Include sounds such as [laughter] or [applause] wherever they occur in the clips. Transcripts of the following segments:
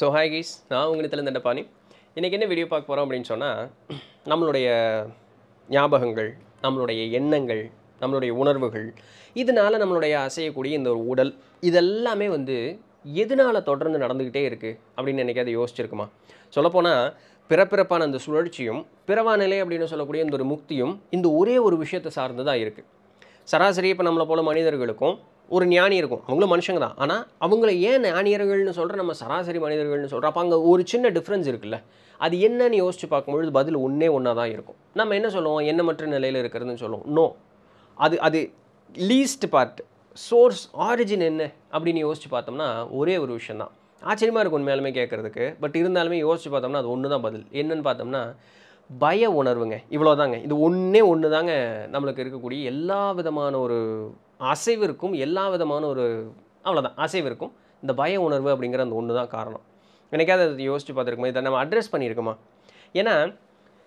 So hi keys நான் உங்களுக்கு திலந்தண்டபாணி இன்றைக்கி என்ன வீடியோ பார்க்க போகிறோம் அப்படின்னு சொன்னால் நம்மளுடைய ஞாபகங்கள் நம்மளுடைய எண்ணங்கள் நம்மளுடைய உணர்வுகள் இதனால் நம்மளுடைய அசையக்கூடிய இந்த ஒரு உடல் இதெல்லாமே வந்து எதனால் தொடர்ந்து நடந்துக்கிட்டே இருக்குது அப்படின்னு நினைக்காத யோசிச்சிருக்குமா சொல்லப்போனால் பிறப்பிறப்பான அந்த சுழற்சியும் பிறவானிலை அப்படின்னு சொல்லக்கூடிய இந்த ஒரு முக்தியும் இந்த ஒரே ஒரு விஷயத்தை சார்ந்து தான் இருக்குது சராசரி இப்போ நம்மளை போல் மனிதர்களுக்கும் ஒரு ஞானி இருக்கும் அவங்களும் மனுஷங்க தான் ஆனால் அவங்கள ஏன் ஞானியர்கள்னு சொல்கிற நம்ம சராசரி மனிதர்கள்னு சொல்கிறோம் அப்போ அங்கே ஒரு சின்ன டிஃப்ரென்ஸ் இருக்குல்ல அது என்னன்னு யோசித்து பார்க்கும்பொழுது பதில் ஒன்றே ஒன்றா தான் இருக்கும் நம்ம என்ன சொல்லுவோம் என்ன மற்ற நிலையில் இருக்கிறதுன்னு சொல்லுவோம் நோ அது அது லீஸ்ட் பார்ட் சோர்ஸ் ஆரிஜின் என்ன அப்படின்னு யோசித்து பார்த்தோம்னா ஒரே ஒரு விஷயந்தான் ஆச்சரியமாக இருக்கும் உண்மையாலுமே கேட்குறதுக்கு பட் இருந்தாலுமே யோசித்து பார்த்தோம்னா அது ஒன்று தான் பதில் என்னன்னு பார்த்தோம்னா பய உணர்வுங்க இவ்வளோதாங்க இது ஒன்றே ஒன்று தாங்க நம்மளுக்கு இருக்கக்கூடிய எல்லா விதமான ஒரு அசைவிற்கும் எல்லா விதமான ஒரு அவ்வளோதான் அசைவிற்கும் இந்த பய உணர்வு அப்படிங்கிற அந்த ஒன்று தான் காரணம் எனக்காவது அதை யோசித்து பார்த்துருக்கோமா இதை நம்ம அட்ரஸ் பண்ணியிருக்கோமா ஏன்னா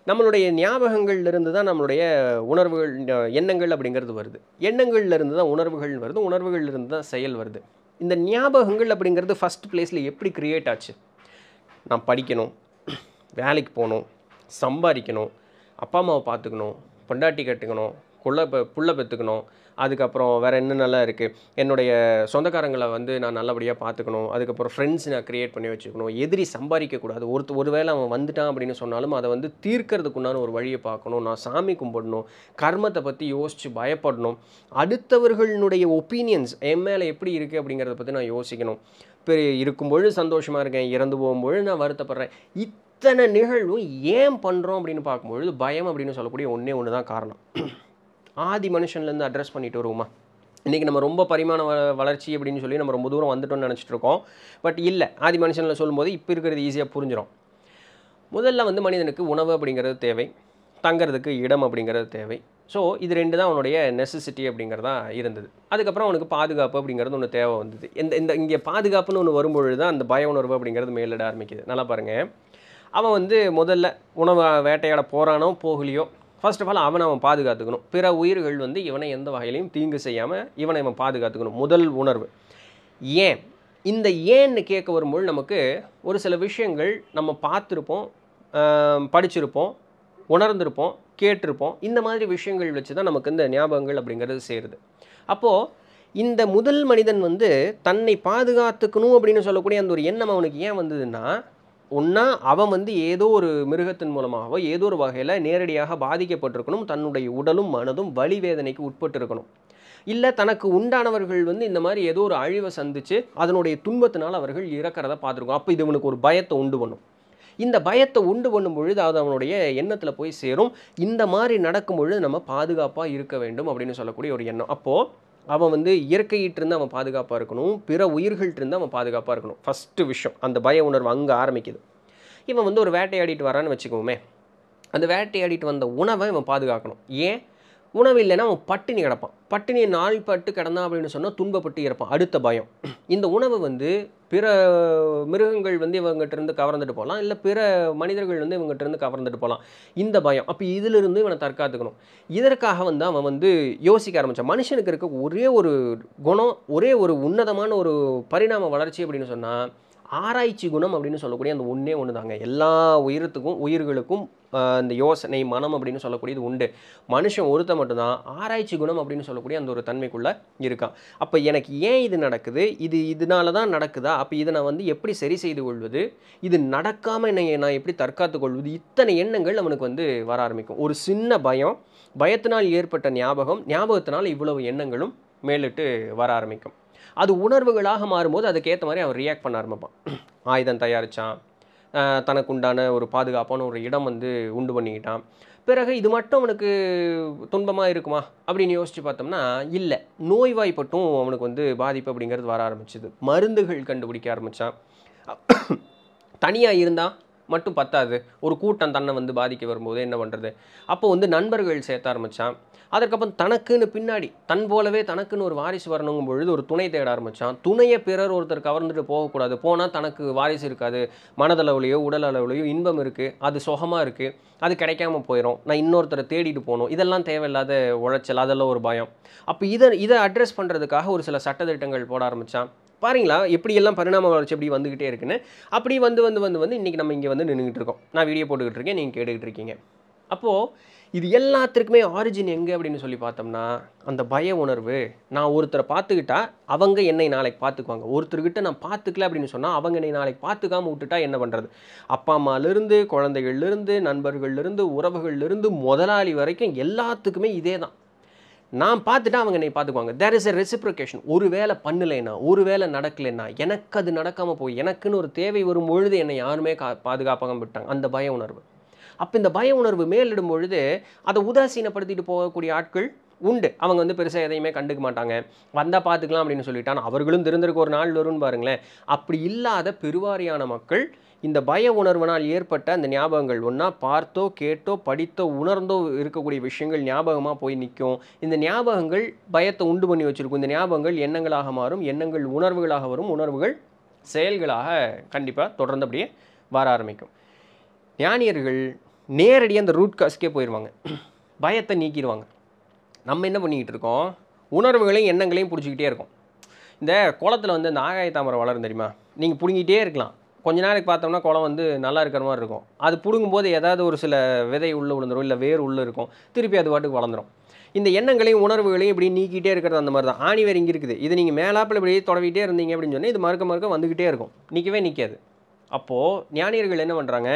நம்மளுடைய ஞாபகங்கள்லேருந்து தான் நம்மளுடைய உணர்வுகள் எண்ணங்கள் அப்படிங்கிறது வருது எண்ணங்கள்லேருந்து தான் உணர்வுகள் வருது உணர்வுகள்லேருந்து தான் செயல் வருது இந்த ஞாபகங்கள் அப்படிங்கிறது ஃபஸ்ட் பிளேஸில் எப்படி க்ரியேட் ஆச்சு நான் படிக்கணும் வேலைக்கு போகணும் சம்பாதிக்கணும் அப்பா அம்மாவை பார்த்துக்கணும் பொண்டாட்டி கட்டுக்கணும் கொள்ள புள்ள பெற்றுக்கணும் அதுக்கப்புறம் வேறு என்னென்னலாம் இருக்குது என்னுடைய சொந்தக்காரங்களை வந்து நான் நல்லபடியாக பார்த்துக்கணும் அதுக்கப்புறம் ஃப்ரெண்ட்ஸ் நான் க்ரியேட் பண்ணி வச்சுக்கணும் எதிரி சம்பாதிக்கக்கூடாது ஒருத்த ஒரு வேளை அவன் வந்துட்டான் அப்படின்னு சொன்னாலும் அதை வந்து தீர்க்கறதுக்குண்டான ஒரு வழியை பார்க்கணும் நான் சாமி கும்பிடணும் கர்மத்தை பற்றி யோசித்து பயப்படணும் அடுத்தவர்களுடைய ஒப்பீனியன்ஸ் என் மேலே எப்படி இருக்குது அப்படிங்கிறத பற்றி நான் யோசிக்கணும் இப்போ இருக்கும்பொழுது சந்தோஷமாக இருக்கேன் இறந்து போகும்பொழுது நான் வருத்தப்படுறேன் இத்தனை நிகழ்வும் ஏன் பண்ணுறோம் அப்படின்னு பார்க்கும்பொழுது பயம் அப்படின்னு சொல்லக்கூடிய ஒன்றே ஒன்று தான் காரணம் ஆதி மனுஷன்லேருந்து அட்ரஸ் பண்ணிட்டு வருவோமா இன்றைக்கி நம்ம ரொம்ப பரிமாண வளர்ச்சி அப்படின்னு சொல்லி நம்ம ரொம்ப தூரம் வந்துட்டோம்னு நினச்சிட்டு இருக்கோம் பட் இல்லை ஆதி மனுஷனில் சொல்லும்போது இப்போ இருக்கிறது ஈஸியாக புரிஞ்சிடும் முதல்ல வந்து மனிதனுக்கு உணவு அப்படிங்கிறது தேவை தங்கிறதுக்கு இடம் அப்படிங்கிறது தேவை ஸோ இது ரெண்டு தான் அவனுடைய நெசசிட்டி அப்படிங்கிறதா இருந்தது அதுக்கப்புறம் அவனுக்கு பாதுகாப்பு அப்படிங்கிறது ஒன்று தேவை வந்தது இந்த இந்த இங்கே பாதுகாப்புன்னு ஒன்று வரும்பொழுது தான் அந்த பய உணர்வு அப்படிங்கிறது மேலிட ஆரம்பிக்குது நல்லா பாருங்கள் அவன் வந்து முதல்ல உணவை வேட்டையாட போகிறானோ போகலையோ ஃபர்ஸ்ட் ஆஃப் ஆல் அவனை அவன் பாதுகாத்துக்கணும் பிற உயிர்கள் வந்து இவனை எந்த வகையிலையும் தீங்கு செய்யாமல் இவனை இவன் பாதுகாத்துக்கணும் முதல் உணர்வு ஏன் இந்த ஏன்னு கேட்க வரும்போது நமக்கு ஒரு சில விஷயங்கள் நம்ம பார்த்துருப்போம் படிச்சிருப்போம் உணர்ந்திருப்போம் கேட்டிருப்போம் இந்த மாதிரி விஷயங்கள் வச்சு தான் நமக்கு இந்த ஞாபகங்கள் அப்படிங்கிறது சேருது அப்போது இந்த முதல் மனிதன் வந்து தன்னை பாதுகாத்துக்கணும் அப்படின்னு சொல்லக்கூடிய அந்த ஒரு எண்ணம் அவனுக்கு ஏன் வந்ததுன்னா ஒன்றா அவன் வந்து ஏதோ ஒரு மிருகத்தின் மூலமாகவோ ஏதோ ஒரு வகையில் நேரடியாக பாதிக்கப்பட்டிருக்கணும் தன்னுடைய உடலும் மனதும் வலி வேதனைக்கு உட்பட்டு இருக்கணும் இல்லை தனக்கு உண்டானவர்கள் வந்து இந்த மாதிரி ஏதோ ஒரு அழிவை சந்தித்து அதனுடைய துன்பத்தினால் அவர்கள் இறக்கிறத பார்த்துருக்கோம் அப்போ இது இவனுக்கு ஒரு பயத்தை உண்டு பண்ணும் இந்த பயத்தை உண்டு பண்ணும் பொழுது அது அவனுடைய எண்ணத்தில் போய் சேரும் இந்த மாதிரி நடக்கும் பொழுது நம்ம பாதுகாப்பாக இருக்க வேண்டும் அப்படின்னு சொல்லக்கூடிய ஒரு எண்ணம் அப்போது அவன் வந்து இயற்கையிட்டிருந்து அவன் பாதுகாப்பாக இருக்கணும் பிற உயிர்கள்ட்டிருந்து அவன் பாதுகாப்பாக இருக்கணும் ஃபஸ்ட்டு விஷயம் அந்த பய உணர்வு அங்கே ஆரம்பிக்குது இவன் வந்து ஒரு வேட்டையாடிட்டு வரான்னு வச்சுக்கோமே அந்த வேட்டையாடிட்டு வந்த உணவை இவன் பாதுகாக்கணும் ஏன் உணவு இல்லைன்னா அவன் பட்டினி கிடப்பான் பட்டினி நாள் பட்டு கிடந்தான் அப்படின்னு சொன்னால் துன்பப்பட்டு இறப்பான் அடுத்த பயம் இந்த உணவு வந்து பிற மிருகங்கள் வந்து இவங்ககிட்ட இருந்து கவர்ந்துட்டு போகலாம் இல்லை பிற மனிதர்கள் வந்து இவங்ககிட்ட இருந்து கவர்ந்துட்டு போகலாம் இந்த பயம் அப்போ இதிலிருந்து இவனை தற்காத்துக்கணும் இதற்காக வந்து அவன் வந்து யோசிக்க ஆரம்பித்தான் மனுஷனுக்கு இருக்க ஒரே ஒரு குணம் ஒரே ஒரு உன்னதமான ஒரு பரிணாம வளர்ச்சி அப்படின்னு சொன்னால் ஆராய்ச்சி குணம் அப்படின்னு சொல்லக்கூடிய அந்த ஒன்றே ஒன்று தாங்க எல்லா உயிரத்துக்கும் உயிர்களுக்கும் இந்த யோசனை மனம் அப்படின்னு சொல்லக்கூடியது உண்டு மனுஷன் ஒருத்த மட்டும்தான் ஆராய்ச்சி குணம் அப்படின்னு சொல்லக்கூடிய அந்த ஒரு தன்மைக்குள்ளே இருக்கான் அப்போ எனக்கு ஏன் இது நடக்குது இது இதனால தான் நடக்குதா அப்போ இதை நான் வந்து எப்படி சரி செய்து கொள்வது இது நடக்காமல் என்னை நான் எப்படி தற்காத்து கொள்வது இத்தனை எண்ணங்கள் நம்மளுக்கு வந்து வர ஆரம்பிக்கும் ஒரு சின்ன பயம் பயத்தினால் ஏற்பட்ட ஞாபகம் ஞாபகத்தினால் இவ்வளவு எண்ணங்களும் மேலிட்டு வர ஆரம்பிக்கும் அது உணர்வுகளாக மாறும்போது அதுக்கேற்ற மாதிரி அவன் ரியாக்ட் பண்ண ஆரம்பிப்பான் ஆயுதம் தயாரித்தான் தனக்குண்டான ஒரு பாதுகாப்பான ஒரு இடம் வந்து உண்டு பண்ணிக்கிட்டான் பிறகு இது மட்டும் அவனுக்கு துன்பமாக இருக்குமா அப்படின்னு யோசித்து பார்த்தோம்னா இல்லை நோய்வாய்ப்பட்டும் அவனுக்கு வந்து பாதிப்பு அப்படிங்கிறது வர ஆரம்பிச்சிது மருந்துகள் கண்டுபிடிக்க ஆரம்பித்தான் தனியாக இருந்தால் மட்டும் பத்தாது ஒரு கூட்டம் தன்னை வந்து பாதிக்க வரும்போது என்ன பண்ணுறது அப்போ வந்து நண்பர்கள் சேர்த்த ஆரம்பித்தான் அதற்கப்புறம் தனக்குன்னு பின்னாடி தன் போலவே தனக்குன்னு ஒரு வாரிசு வரணுங்கும் பொழுது ஒரு துணை தேட ஆரம்பித்தான் துணையை பிறர் ஒருத்தர் கவர்ந்துட்டு போகக்கூடாது போனால் தனக்கு வாரிசு இருக்காது மனதளவுலையோ உடல் அளவுலையோ இன்பம் இருக்குது அது சுகமாக இருக்குது அது கிடைக்காம போயிடும் நான் இன்னொருத்தரை தேடிட்டு போகணும் இதெல்லாம் தேவையில்லாத உழைச்சல் அதெல்லாம் ஒரு பயம் அப்போ இதை இதை அட்ரஸ் பண்ணுறதுக்காக ஒரு சில சட்டத்திட்டங்கள் போட ஆரம்பித்தான் பாருங்களா எப்படி எல்லாம் பரிணாம வளர்ச்சி எப்படி வந்துக்கிட்டே இருக்குன்னு அப்படி வந்து வந்து வந்து வந்து இன்றைக்கி நம்ம இங்கே வந்து நின்றுக்கிட்டு இருக்கோம் நான் வீடியோ போட்டுக்கிட்டு இருக்கேன் நீங்கள் கேட்டுக்கிட்டு இருக்கீங்க அப்போது இது எல்லாத்துக்குமே ஆரிஜின் எங்கே அப்படின்னு சொல்லி பார்த்தோம்னா அந்த பய உணர்வு நான் ஒருத்தரை பார்த்துக்கிட்டா அவங்க என்னை நாளைக்கு பார்த்துக்குவாங்க ஒருத்தர்கிட்ட நான் பார்த்துக்கல அப்படின்னு சொன்னால் அவங்க என்னை நாளைக்கு பார்த்துக்காம விட்டுட்டா என்ன பண்ணுறது அப்பா அம்மாலேருந்து குழந்தைகள்லேருந்து நண்பர்கள்லேருந்து உறவுகள்லேருந்து முதலாளி வரைக்கும் எல்லாத்துக்குமே இதே தான் நான் பார்த்துட்டு அவங்க என்னை பார்த்துக்குவாங்க தேர் இஸ் எ ரெசிப்ரிகேஷன் ஒரு வேலை பண்ணலைன்னா ஒரு வேலை நடக்கலைன்னா எனக்கு அது நடக்காமல் போய் எனக்குன்னு ஒரு தேவை வரும் பொழுது என்னை யாருமே கா பாதுகாப்பாக விட்டாங்க அந்த பய உணர்வு அப்போ இந்த பய உணர்வு மேலிடும் பொழுது அதை உதாசீனப்படுத்திட்டு போகக்கூடிய ஆட்கள் உண்டு அவங்க வந்து பெருசாக எதையுமே கண்டுக்க மாட்டாங்க வந்தால் பார்த்துக்கலாம் அப்படின்னு சொல்லிட்டான் அவர்களும் திருந்திருக்கு ஒரு நாள் வரும்னு பாருங்களேன் அப்படி இல்லாத பெருவாரியான மக்கள் இந்த பய உணர்வினால் ஏற்பட்ட அந்த ஞாபகங்கள் ஒன்றா பார்த்தோ கேட்டோ படித்தோ உணர்ந்தோ இருக்கக்கூடிய விஷயங்கள் ஞாபகமாக போய் நிற்கும் இந்த ஞாபகங்கள் பயத்தை உண்டு பண்ணி வச்சுருக்கும் இந்த ஞாபகங்கள் எண்ணங்களாக மாறும் எண்ணங்கள் உணர்வுகளாக வரும் உணர்வுகள் செயல்களாக கண்டிப்பாக தொடர்ந்து அப்படியே வர ஆரம்பிக்கும் ஞானியர்கள் நேரடியாக அந்த ரூட் காஸ்க்கே போயிடுவாங்க பயத்தை நீக்கிடுவாங்க நம்ம என்ன பண்ணிக்கிட்டு இருக்கோம் உணர்வுகளையும் எண்ணங்களையும் பிடிச்சிக்கிட்டே இருக்கும் இந்த குளத்தில் வந்து இந்த ஆகாய தாமரை வளரும் தெரியுமா நீங்கள் பிடுங்கிட்டே இருக்கலாம் கொஞ்ச நேரத்துக்கு பார்த்தோம்னா குளம் வந்து நல்லா இருக்கிற மாதிரி இருக்கும் அது பிடுங்கும்போது ஏதாவது ஒரு சில விதை உள்ளே விழுந்துடும் இல்லை வேர் உள்ளே இருக்கும் திருப்பி அது பாட்டுக்கு வளர்ந்துடும் இந்த எண்ணங்களையும் உணர்வுகளையும் இப்படி நீக்கிட்டே இருக்கிறது அந்த மாதிரி தான் ஆணி இங்கே இருக்குது இது நீங்கள் மேலாப்பில் இப்படி தொடவிட்டே இருந்தீங்க அப்படின்னு சொன்னால் இது மறுக்க மறுக்க வந்துக்கிட்டே இருக்கும் நிற்கவே நிற்காது அப்போது ஞானியர்கள் என்ன பண்ணுறாங்க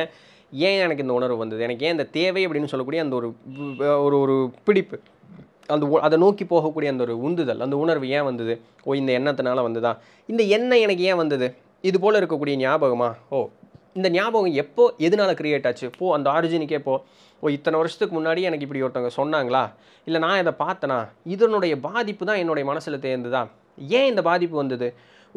ஏன் எனக்கு இந்த உணர்வு வந்தது எனக்கு ஏன் இந்த தேவை அப்படின்னு சொல்லக்கூடிய அந்த ஒரு ஒரு பிடிப்பு அந்த அதை நோக்கி போகக்கூடிய அந்த ஒரு உந்துதல் அந்த உணர்வு ஏன் வந்தது ஓ இந்த எண்ணத்தினால வந்ததா இந்த எண்ணம் எனக்கு ஏன் வந்தது இது போல் இருக்கக்கூடிய ஞாபகமா ஓ இந்த ஞாபகம் எப்போ எதனால் க்ரியேட் ஆச்சு போ அந்த ஆரிஜினுக்கே போ ஓ இத்தனை வருஷத்துக்கு முன்னாடி எனக்கு இப்படி ஒருத்தவங்க சொன்னாங்களா இல்லை நான் இதை பார்த்தனா இதனுடைய பாதிப்பு தான் என்னுடைய மனசில் தேர்ந்துதா ஏன் இந்த பாதிப்பு வந்தது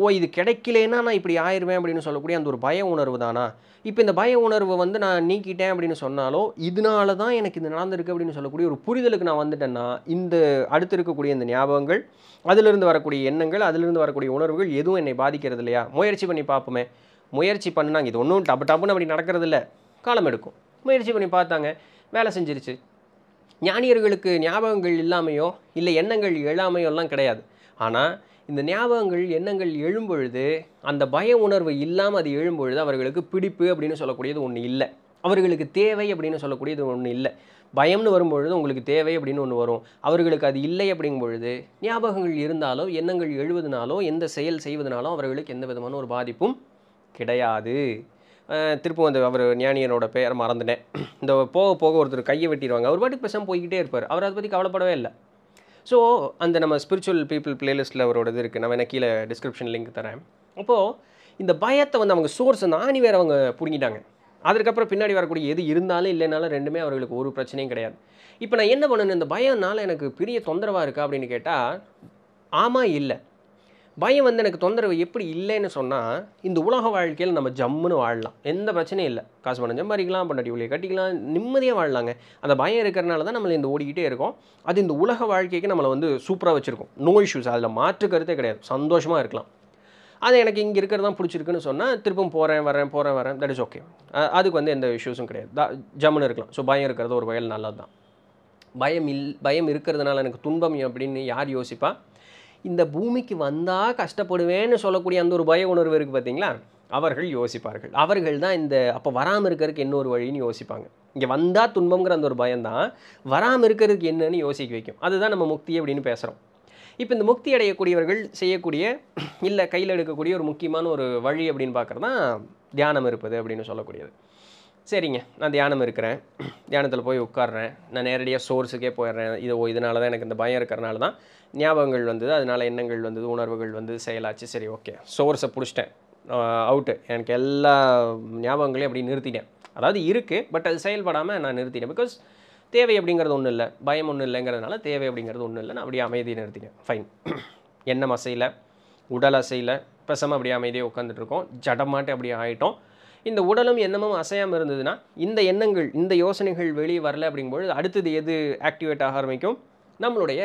ஓ இது கிடைக்கலனா நான் இப்படி ஆயிடுவேன் அப்படின்னு சொல்லக்கூடிய அந்த ஒரு பய உணர்வு தானா இப்போ இந்த பய உணர்வு வந்து நான் நீக்கிட்டேன் அப்படின்னு சொன்னாலோ இதனால தான் எனக்கு இது நடந்திருக்கு அப்படின்னு சொல்லக்கூடிய ஒரு புரிதலுக்கு நான் வந்துட்டேன்னா இந்த அடுத்து இருக்கக்கூடிய இந்த ஞாபகங்கள் அதிலிருந்து வரக்கூடிய எண்ணங்கள் அதிலிருந்து வரக்கூடிய உணர்வுகள் எதுவும் என்னை பாதிக்கிறது இல்லையா முயற்சி பண்ணி பார்ப்போமே முயற்சி பண்ணாங்க இது ஒன்றும் டப்பு டப்புன்னு அப்படி நடக்கிறது இல்லை காலம் எடுக்கும் முயற்சி பண்ணி பார்த்தாங்க வேலை செஞ்சிருச்சு ஞானியர்களுக்கு ஞாபகங்கள் இல்லாமையோ இல்லை எண்ணங்கள் எழாமையோ எல்லாம் கிடையாது ஆனால் இந்த ஞாபகங்கள் எண்ணங்கள் எழும்பொழுது அந்த பய உணர்வு இல்லாமல் அது எழும்பொழுது அவர்களுக்கு பிடிப்பு அப்படின்னு சொல்லக்கூடியது ஒன்று இல்லை அவர்களுக்கு தேவை அப்படின்னு சொல்லக்கூடியது ஒன்று இல்லை பயம்னு வரும்பொழுது உங்களுக்கு தேவை அப்படின்னு ஒன்று வரும் அவர்களுக்கு அது இல்லை அப்படிங்கும் பொழுது ஞாபகங்கள் இருந்தாலோ எண்ணங்கள் எழுவதுனாலோ எந்த செயல் செய்வதனாலோ அவர்களுக்கு எந்த விதமான ஒரு பாதிப்பும் கிடையாது திருப்பவும் அந்த அவர் ஞானியனோட பெயரை மறந்துட்டேன் இந்த போக போக ஒருத்தர் கையை வெட்டிடுவாங்க அவர் பாட்டுக்கு பேசாமல் போய்கிட்டே இருப்பார் அவர் அதை பற்றி கவலைப்படவே இல்லை ஸோ அந்த நம்ம ஸ்பிரிச்சுவல் பீப்புள் பிளேலிஸ்ட்டில் அவரோட இது இருக்குது நான் வேணால் கீழே டிஸ்கிரிப்ஷன் லிங்க் தரேன் அப்போது இந்த பயத்தை வந்து அவங்க சோர்ஸ் ஆணி வேறு அவங்க பிடுங்கிட்டாங்க அதுக்கப்புறம் பின்னாடி வரக்கூடிய எது இருந்தாலும் இல்லைனாலும் ரெண்டுமே அவர்களுக்கு ஒரு பிரச்சனையும் கிடையாது இப்போ நான் என்ன பண்ணணும் இந்த பயம்னால எனக்கு பெரிய தொந்தரவாக இருக்கா அப்படின்னு கேட்டால் ஆமாம் இல்லை பயம் வந்து எனக்கு தொந்தரவு எப்படி இல்லைன்னு சொன்னால் இந்த உலக வாழ்க்கையில் நம்ம ஜம்முன்னு வாழலாம் எந்த பிரச்சனையும் இல்லை காசு பணம் சம்பாதிக்கலாம் பண்ணாடி ஒளியை கட்டிக்கலாம் நிம்மதியாக வாழலாங்க அந்த பயம் இருக்கிறனால தான் நம்மளை இந்த ஓடிக்கிட்டே இருக்கோம் அது இந்த உலக வாழ்க்கைக்கு நம்மளை வந்து சூப்பராக வச்சுருக்கோம் நோ இஷ்யூஸ் அதில் மாற்று கருத்தே கிடையாது சந்தோஷமாக இருக்கலாம் அது எனக்கு இங்கே இருக்கிறது தான் பிடிச்சிருக்குன்னு சொன்னால் திருப்பும் போகிறேன் வரேன் போகிறேன் வரேன் தட் இஸ் ஓகே அதுக்கு வந்து எந்த இஷ்யூஸும் கிடையாது ஜம்முன்னு இருக்கலாம் ஸோ பயம் இருக்கிறது ஒரு வயல் நல்லது தான் பயம் இல் பயம் இருக்கிறதுனால எனக்கு துன்பம் அப்படின்னு யார் யோசிப்பா இந்த பூமிக்கு வந்தால் கஷ்டப்படுவேன்னு சொல்லக்கூடிய அந்த ஒரு பய உணர்வு இருக்குது பார்த்தீங்களா அவர்கள் யோசிப்பார்கள் அவர்கள் தான் இந்த அப்போ வராமல் இருக்கிறதுக்கு இன்னொரு வழின்னு யோசிப்பாங்க இங்கே வந்தால் துன்பங்கிற அந்த ஒரு பயம்தான் வராமல் இருக்கிறதுக்கு என்னன்னு யோசிக்க வைக்கும் அதுதான் நம்ம முக்தி அப்படின்னு பேசுகிறோம் இப்போ இந்த முக்தி அடையக்கூடியவர்கள் செய்யக்கூடிய இல்லை கையில் எடுக்கக்கூடிய ஒரு முக்கியமான ஒரு வழி அப்படின்னு பார்க்குறது தான் தியானம் இருப்பது அப்படின்னு சொல்லக்கூடியது சரிங்க நான் தியானம் இருக்கிறேன் தியானத்தில் போய் உட்காடுறேன் நான் நேரடியாக சோர்ஸுக்கே போயிடுறேன் இதோ இதனால தான் எனக்கு இந்த பயம் இருக்கிறனால தான் ஞாபகங்கள் வந்தது அதனால் எண்ணங்கள் வந்தது உணர்வுகள் வந்து செயலாச்சு சரி ஓகே சோர்ஸை பிடிச்சிட்டேன் அவுட்டு எனக்கு எல்லா ஞாபகங்களையும் அப்படி நிறுத்திட்டேன் அதாவது இருக்குது பட் அது செயல்படாமல் நான் நிறுத்திட்டேன் பிகாஸ் தேவை அப்படிங்கிறது ஒன்றும் இல்லை பயம் ஒன்றும் இல்லைங்கிறதுனால தேவை அப்படிங்கிறது ஒன்றும் இல்லை நான் அப்படியே அமைதியை நிறுத்திட்டேன் ஃபைன் [clears throat] எண்ணம் அசையில் உடல் அசையில் பெசமாக அப்படியே அமைதியாக உட்காந்துட்ருக்கோம் ஜடமாட்டே அப்படியே ஆகிட்டோம் இந்த உடலும் எண்ணமும் அசையாமல் இருந்ததுன்னா இந்த எண்ணங்கள் இந்த யோசனைகள் வெளியே வரல அப்படிங்கும்போது அடுத்தது எது ஆக்டிவேட் ஆக ஆரம்பிக்கும் நம்மளுடைய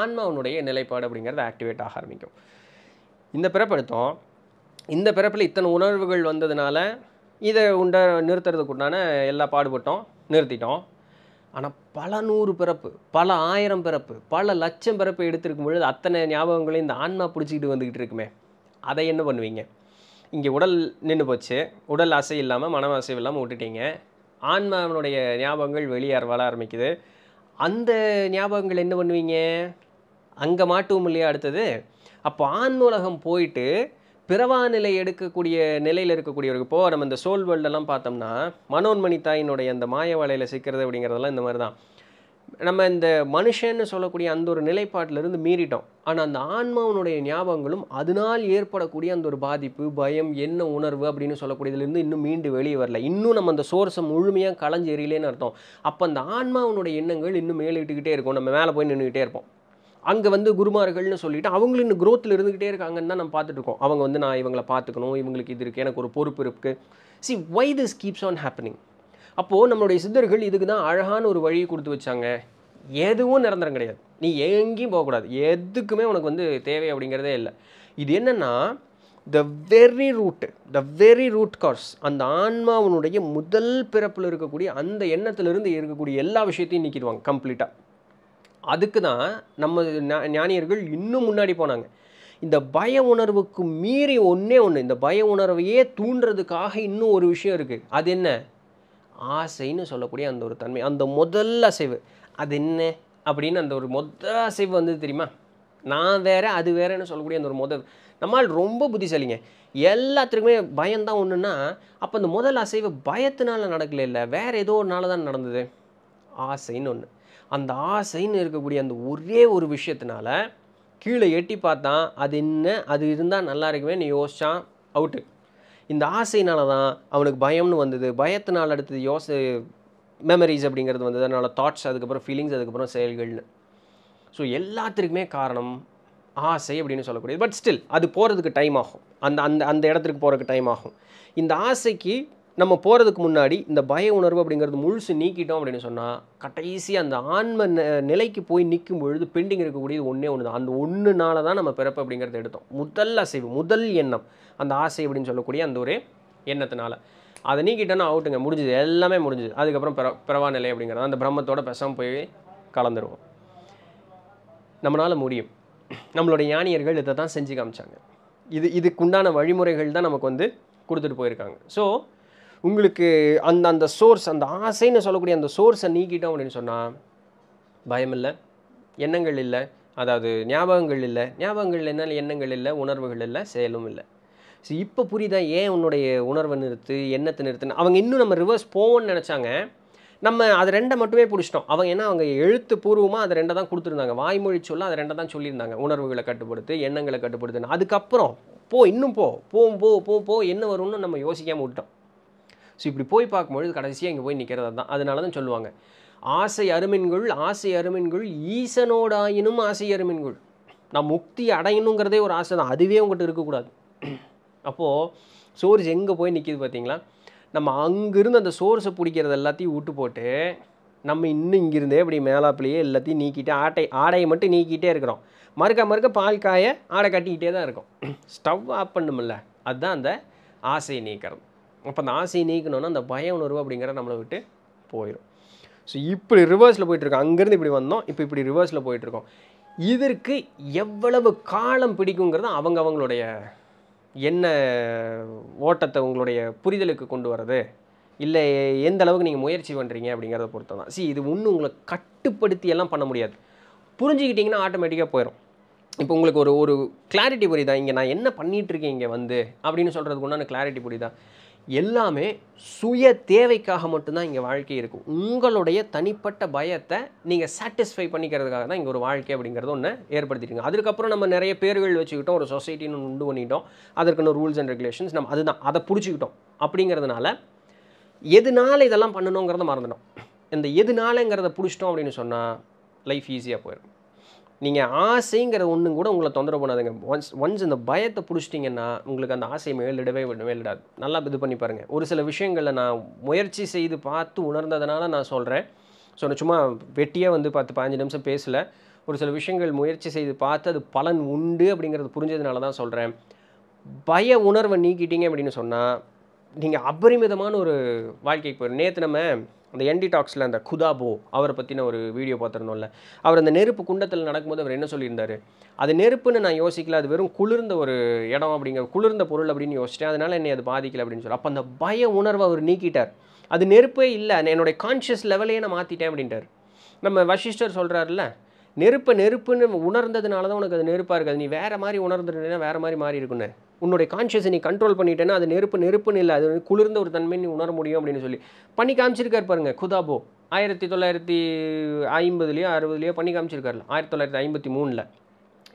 ஆன்மாவனுடைய நிலைப்பாடு அப்படிங்கிறது ஆக்டிவேட் ஆக ஆரம்பிக்கும் இந்த பிறப்படுத்தம் இந்த பிறப்பில் இத்தனை உணர்வுகள் வந்ததுனால இதை உண்ட நிறுத்துறதுக்கு உண்டான எல்லா பாடுபட்டோம் நிறுத்திட்டோம் ஆனால் பல நூறு பிறப்பு பல ஆயிரம் பிறப்பு பல லட்சம் பிறப்பு எடுத்திருக்கும் பொழுது அத்தனை ஞாபகங்களையும் இந்த ஆன்மா பிடிச்சிக்கிட்டு வந்துக்கிட்டு இருக்குமே அதை என்ன பண்ணுவீங்க இங்கே உடல் நின்று போச்சு உடல் அசை இல்லாமல் மனம் அசைவு இல்லாமல் விட்டுட்டீங்க ஆன்மாவனுடைய ஞாபகங்கள் வெளியே வர ஆரம்பிக்குது அந்த ஞாபகங்கள் என்ன பண்ணுவீங்க அங்கே மாட்டுவோம் இல்லையா அடுத்தது அப்போ உலகம் போயிட்டு பிறவா நிலை எடுக்கக்கூடிய நிலையில் இருக்கக்கூடியவருக்கு இப்போது நம்ம இந்த சோல் வேர்ல்டெல்லாம் பார்த்தோம்னா மனோன்மணி தாயினுடைய அந்த மாய வலையில் சிக்கிறது அப்படிங்கிறதெல்லாம் இந்த மாதிரி தான் நம்ம இந்த மனுஷன்னு சொல்லக்கூடிய அந்த ஒரு நிலைப்பாட்டிலிருந்து மீறிட்டோம் ஆனால் அந்த ஆன்மாவனுடைய ஞாபகங்களும் அதனால் ஏற்படக்கூடிய அந்த ஒரு பாதிப்பு பயம் என்ன உணர்வு அப்படின்னு சொல்லக்கூடியதுலேருந்து இன்னும் மீண்டு வெளியே வரல இன்னும் நம்ம அந்த சோர்ஸை முழுமையாக களைஞ்சு எறியலேன்னு அர்த்தம் அப்போ அந்த ஆன்மாவனுடைய எண்ணங்கள் இன்னும் மேலிட்டுக்கிட்டே இருக்கும் நம்ம மேலே போய் நின்றுக்கிட்டே இருப்போம் அங்கே வந்து குருமார்கள்னு சொல்லிட்டு அவங்களும் இன்னும் குரோத்தில் இருந்துக்கிட்டே இருக்காங்கன்னு தான் நம்ம பார்த்துட்டு இருக்கோம் அவங்க வந்து நான் இவங்களை பார்த்துக்கணும் இவங்களுக்கு இது இருக்குது எனக்கு ஒரு பொறுப்பு இருக்குது see why this keeps on happening அப்போது நம்மளுடைய சித்தர்கள் இதுக்கு தான் அழகான ஒரு வழியை கொடுத்து வச்சாங்க எதுவும் நிரந்தரம் கிடையாது நீ எங்கேயும் போகக்கூடாது எதுக்குமே உனக்கு வந்து தேவை அப்படிங்கிறதே இல்லை இது என்னென்னா the very root the very root cause அந்த ஆன்மாவனுடைய முதல் பிறப்பில் இருக்கக்கூடிய அந்த எண்ணத்திலிருந்து இருக்கக்கூடிய எல்லா விஷயத்தையும் நீக்கிடுவாங்க கம்ப்ளீட்டாக அதுக்கு தான் நம்ம ஞானியர்கள் இன்னும் முன்னாடி போனாங்க இந்த பய உணர்வுக்கு மீறி ஒன்றே ஒன்று இந்த பய உணர்வையே தூண்டுறதுக்காக இன்னும் ஒரு விஷயம் இருக்குது அது என்ன ஆசைன்னு சொல்லக்கூடிய அந்த ஒரு தன்மை அந்த முதல் அசைவு அது என்ன அப்படின்னு அந்த ஒரு முதல் அசைவு வந்து தெரியுமா நான் வேறு அது வேறேன்னு சொல்லக்கூடிய அந்த ஒரு முதல் நம்மால் ரொம்ப புத்திசாலிங்க எல்லாத்துக்குமே பயம்தான் ஒன்றுன்னா அப்போ அந்த முதல் அசைவு பயத்தினால நடக்கல இல்லை வேறு ஏதோ நாள் தான் நடந்தது ஆசைன்னு ஒன்று அந்த ஆசைன்னு இருக்கக்கூடிய அந்த ஒரே ஒரு விஷயத்தினால கீழே எட்டி பார்த்தான் அது என்ன அது இருந்தால் நல்லா இருக்குமே நீ யோசித்தான் அவுட்டு இந்த ஆசையினால தான் அவனுக்கு பயம்னு வந்தது பயத்தினால் அடுத்தது யோசை மெமரிஸ் அப்படிங்கிறது வந்தது அதனால் தாட்ஸ் அதுக்கப்புறம் ஃபீலிங்ஸ் அதுக்கப்புறம் செயல்கள்னு ஸோ எல்லாத்திற்குமே காரணம் ஆசை அப்படின்னு சொல்லக்கூடியது பட் ஸ்டில் அது போகிறதுக்கு டைம் ஆகும் அந்த அந்த அந்த இடத்துக்கு போகிறதுக்கு டைம் ஆகும் இந்த ஆசைக்கு நம்ம போகிறதுக்கு முன்னாடி இந்த பய உணர்வு அப்படிங்கிறது முழுசு நீக்கிட்டோம் அப்படின்னு சொன்னால் கடைசியாக அந்த ஆன்ம நிலைக்கு போய் நிற்கும் பொழுது பெண்டிங் இருக்கக்கூடியது ஒன்றே ஒன்று தான் அந்த ஒன்றுனால தான் நம்ம பிறப்பு அப்படிங்கிறத எடுத்தோம் முதல் அசைவு முதல் எண்ணம் அந்த ஆசை அப்படின்னு சொல்லக்கூடிய அந்த ஒரு எண்ணத்தினால அதை நீக்கிட்டோன்னா அவுட்டுங்க முடிஞ்சது எல்லாமே முடிஞ்சுது அதுக்கப்புறம் பிற பிறவா நிலை அப்படிங்கிறது அந்த பிரம்மத்தோட பெசம் போய் கலந்துருவோம் நம்மளால் முடியும் நம்மளுடைய ஞானியர்கள் இதை தான் செஞ்சு காமிச்சாங்க இது இதுக்குண்டான வழிமுறைகள் தான் நமக்கு வந்து கொடுத்துட்டு போயிருக்காங்க ஸோ உங்களுக்கு அந்த அந்த சோர்ஸ் அந்த ஆசைன்னு சொல்லக்கூடிய அந்த சோர்ஸை நீக்கிட்டோம் அப்படின்னு சொன்னால் பயம் இல்லை எண்ணங்கள் இல்லை அதாவது ஞாபகங்கள் இல்லை ஞாபகங்கள் என்ன எண்ணங்கள் இல்லை உணர்வுகள் இல்லை செயலும் இல்லை ஸோ இப்போ புரியுதா ஏன் உன்னுடைய உணர்வை நிறுத்து எண்ணத்தை நிறுத்துன்னு அவங்க இன்னும் நம்ம ரிவர்ஸ் போவோம்னு நினச்சாங்க நம்ம அது ரெண்டை மட்டுமே பிடிச்சிட்டோம் அவங்க ஏன்னா அவங்க எழுத்து பூர்வமாக அது ரெண்டை தான் கொடுத்துருந்தாங்க வாய்மொழி சொல்ல அதை ரெண்டை தான் சொல்லியிருந்தாங்க உணர்வுகளை கட்டுப்படுத்து எண்ணங்களை கட்டுப்படுத்துன்னு அதுக்கப்புறம் போ இன்னும் போ போ போ போ என்ன வரும்னு நம்ம யோசிக்காமல் விட்டோம் ஸோ இப்படி போய் பார்க்கும்பொழுது கடைசியாக இங்கே போய் நிற்கிறது தான் அதனால தான் சொல்லுவாங்க ஆசை அருமின்குள் ஆசை அருமின்குள் ஈசனோடாயினும் ஆசை அருமின்குள் நான் முக்தி அடையணுங்கிறதே ஒரு ஆசை தான் அதுவே உங்கள்கிட்ட இருக்கக்கூடாது அப்போது சோர்ஸ் எங்கே போய் நிற்கிது பார்த்தீங்களா நம்ம அங்கேருந்து அந்த சோர்ஸை பிடிக்கிறது எல்லாத்தையும் விட்டு போட்டு நம்ம இன்னும் இங்கேருந்தே இப்படி மேலாப்பிலேயே எல்லாத்தையும் நீக்கிட்டு ஆட்டை ஆடையை மட்டும் நீக்கிட்டே இருக்கிறோம் மறுக்க மறுக்க பால் காய ஆடை கட்டிக்கிட்டே தான் இருக்கும் ஸ்டவ் ஆஃப் பண்ணுமில்ல அதுதான் அந்த ஆசையை நீக்கிறது அப்போ அந்த ஆசையை நீக்கணுன்னா அந்த பய உணர்வு அப்படிங்கிற நம்மளை விட்டு போயிடும் ஸோ இப்படி ரிவர்ஸில் போயிட்டுருக்கோம் அங்கேருந்து இப்படி வந்தோம் இப்போ இப்படி ரிவர்ஸில் போயிட்டுருக்கோம் இதற்கு எவ்வளவு காலம் பிடிக்குங்கிறது அவங்க அவங்களுடைய என்ன ஓட்டத்தை உங்களுடைய புரிதலுக்கு கொண்டு வர்றது இல்லை எந்த அளவுக்கு நீங்கள் முயற்சி பண்ணுறீங்க அப்படிங்கிறத பொறுத்து தான் சி இது ஒன்றும் உங்களை கட்டுப்படுத்தி எல்லாம் பண்ண முடியாது புரிஞ்சுக்கிட்டிங்கன்னா ஆட்டோமேட்டிக்காக போயிடும் இப்போ உங்களுக்கு ஒரு ஒரு கிளாரிட்டி புரியுதா இங்கே நான் என்ன பண்ணிகிட்ருக்கேன் இங்கே வந்து அப்படின்னு சொல்கிறதுக்கு உண்டான கிளாரிட்டி புரியுதா எல்லாமே சுய தேவைக்காக மட்டும்தான் இங்கே வாழ்க்கை இருக்கும் உங்களுடைய தனிப்பட்ட பயத்தை நீங்கள் சாட்டிஸ்ஃபை பண்ணிக்கிறதுக்காக தான் இங்கே ஒரு வாழ்க்கை அப்படிங்கிறது ஒன்று ஏற்படுத்திடுங்க அதுக்கப்புறம் நம்ம நிறைய பேர்கள் வச்சுக்கிட்டோம் ஒரு சொசைட்டின்னு உண்டு பண்ணிட்டோம் அதற்கான ரூல்ஸ் அண்ட் ரெகுலேஷன்ஸ் நம்ம அதுதான் அதை பிடிச்சிக்கிட்டோம் அப்படிங்கிறதுனால எதுனால இதெல்லாம் பண்ணணுங்கிறத மறந்துட்டோம் இந்த எதுனாலங்கிறத பிடிச்சிட்டோம் அப்படின்னு சொன்னால் லைஃப் ஈஸியாக போயிடும் நீங்கள் ஆசைங்கிற ஒன்றும் கூட உங்களை தொந்தரவு பண்ணாதுங்க ஒன்ஸ் ஒன்ஸ் இந்த பயத்தை பிடிச்சிட்டிங்கன்னா உங்களுக்கு அந்த ஆசையை மேலிடவே மேலிடாது நல்லா இது பண்ணி பாருங்கள் ஒரு சில விஷயங்களில் நான் முயற்சி செய்து பார்த்து உணர்ந்ததுனால நான் சொல்கிறேன் ஸோ நான் சும்மா வெட்டியாக வந்து பார்த்து பதினஞ்சு நிமிஷம் பேசலை ஒரு சில விஷயங்கள் முயற்சி செய்து பார்த்து அது பலன் உண்டு அப்படிங்கிறது புரிஞ்சதுனால தான் சொல்கிறேன் பய உணர்வை நீக்கிட்டீங்க அப்படின்னு சொன்னால் நீங்கள் அபரிமிதமான ஒரு வாழ்க்கைக்கு போயிடும் நேற்று நம்ம அந்த என்டி டாக்ஸில் அந்த குதாபோ அவரை பற்றின ஒரு வீடியோ பார்த்துருந்தோம்ல அவர் அந்த நெருப்பு குண்டத்தில் நடக்கும்போது அவர் என்ன சொல்லியிருந்தார் அது நெருப்புன்னு நான் யோசிக்கல அது வெறும் குளிர்ந்த ஒரு இடம் அப்படிங்கிற குளிர்ந்த பொருள் அப்படின்னு யோசிச்சிட்டேன் அதனால் என்னை அது பாதிக்கல அப்படின்னு சொல்லி அப்போ அந்த பய உணர்வை அவர் நீக்கிட்டார் அது நெருப்பே இல்லை என்னுடைய கான்ஷியஸ் லெவலையே நான் மாற்றிட்டேன் அப்படின்ட்டார் நம்ம வசிஷ்டர் சொல்கிறாருல்ல நெருப்பை நெருப்புன்னு உணர்ந்ததுனால தான் உனக்கு அது நெருப்பாக இருக்குது நீ வேறு மாதிரி உணர்ந்துட்டேன்னா வேறு மாதிரி மாறி இருக்குன்னு உன்னுடைய கான்ஷியஸை நீ கண்ட்ரோல் பண்ணிட்டேன்னா அது நெருப்பு நெருப்புன்னு இல்லை அது குளிர்ந்த ஒரு தன்மை நீ உணர முடியும் அப்படின்னு சொல்லி பண்ணி காமிச்சிருக்கார் பாருங்கள் குதாபோ ஆயிரத்தி தொள்ளாயிரத்தி ஐம்பதுலேயோ அறுபதுலையோ பண்ணி காமிச்சிருக்காருல ஆயிரத்தி தொள்ளாயிரத்தி ஐம்பத்தி மூணில்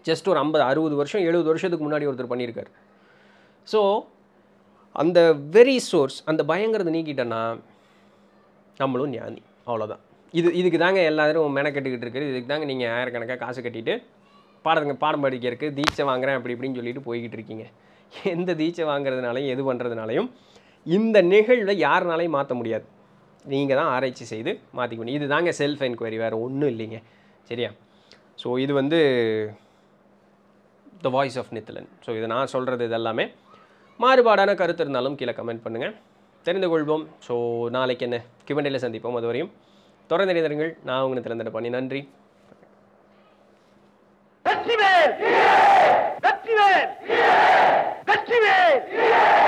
ஜஸ்ட் ஒரு ஐம்பது அறுபது வருஷம் எழுபது வருஷத்துக்கு முன்னாடி ஒருத்தர் பண்ணியிருக்கார் ஸோ அந்த வெரி சோர்ஸ் அந்த பயங்கிறத நீக்கிட்டேன்னா நம்மளும் ஞானி அவ்வளோதான் இது இதுக்கு தாங்க எல்லாரும் மெனக்கெட்டுக்கிட்டு இருக்குது இதுக்கு தாங்க நீங்கள் ஆயிரக்கணக்காக காசு கட்டிட்டு பாடங்க பாடம் படிக்கிறதுக்கு தீட்சை வாங்குகிறேன் அப்படி இப்படின்னு சொல்லிட்டு போய்கிட்டு இருக்கீங்க எந்த தீட்சை வாங்குறதுனாலையும் எது பண்ணுறதுனாலையும் இந்த நிகழ்வை யாருனாலையும் மாற்ற முடியாது நீங்கள் தான் ஆராய்ச்சி செய்து மாற்றிக்க முடியும் இது தாங்க செல்ஃப் என்கொயரி வேறு ஒன்றும் இல்லைங்க சரியா ஸோ இது வந்து த வாய்ஸ் ஆஃப் நித்தலன் ஸோ இது நான் சொல்கிறது இதெல்லாமே மாறுபாடான கருத்து இருந்தாலும் கீழே கமெண்ட் பண்ணுங்கள் தெரிந்து கொள்வோம் ஸோ நாளைக்கு என்ன கிவண்டையில் சந்திப்போம் அதுவரையும் தொடர்ந்து நான் உங்களுக்கு திறந்துட்டு பண்ணி நன்றி Yes!